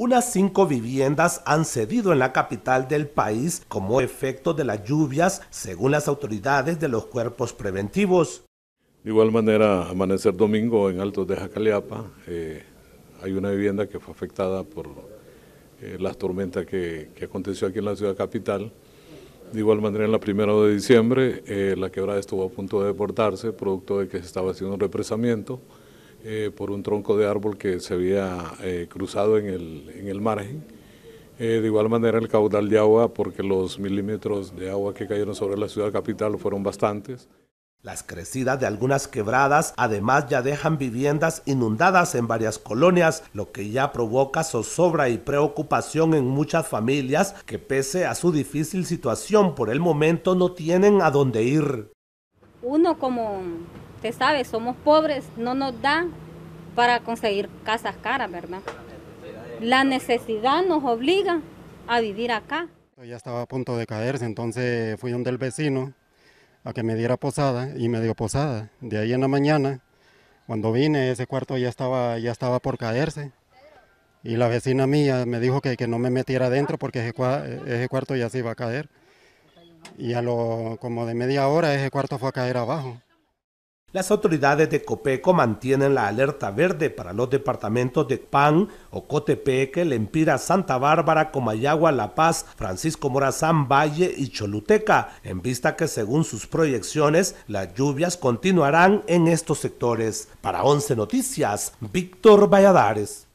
Unas cinco viviendas han cedido en la capital del país como efecto de las lluvias, según las autoridades de los cuerpos preventivos. De igual manera, amanecer domingo en Altos de Jacaleapa, eh, hay una vivienda que fue afectada por eh, las tormentas que, aconteció aquí en la ciudad capital. De igual manera, en la primera de diciembre, eh, la quebrada estuvo a punto de deportarse, producto de que se estaba haciendo un represamiento. Eh, por un tronco de árbol que se había eh, cruzado en el, en el margen. Eh, de igual manera el caudal de agua, porque los milímetros de agua que cayeron sobre la ciudad capital fueron bastantes. Las crecidas de algunas quebradas además ya dejan viviendas inundadas en varias colonias, lo que ya provoca zozobra y preocupación en muchas familias que pese a su difícil situación por el momento no tienen a dónde ir. Uno como Usted sabe, somos pobres, no nos da para conseguir casas caras, ¿verdad? La necesidad nos obliga a vivir acá. Ya estaba a punto de caerse, entonces fui donde el vecino a que me diera posada y me dio posada. De ahí en la mañana, cuando vine, ese cuarto ya estaba, ya estaba por caerse. Y la vecina mía me dijo que, que no me metiera adentro porque ese, cuarto ya se iba a caer. Y a lo como de media hora ese cuarto fue a caer abajo. Las autoridades de Copeco mantienen la alerta verde para los departamentos de Pan, Ocotepeque, Lempira, Santa Bárbara, Comayagua, La Paz, Francisco Morazán, Valle y Choluteca, en vista que según sus proyecciones, las lluvias continuarán en estos sectores. Para 11 Noticias, Víctor Valladares.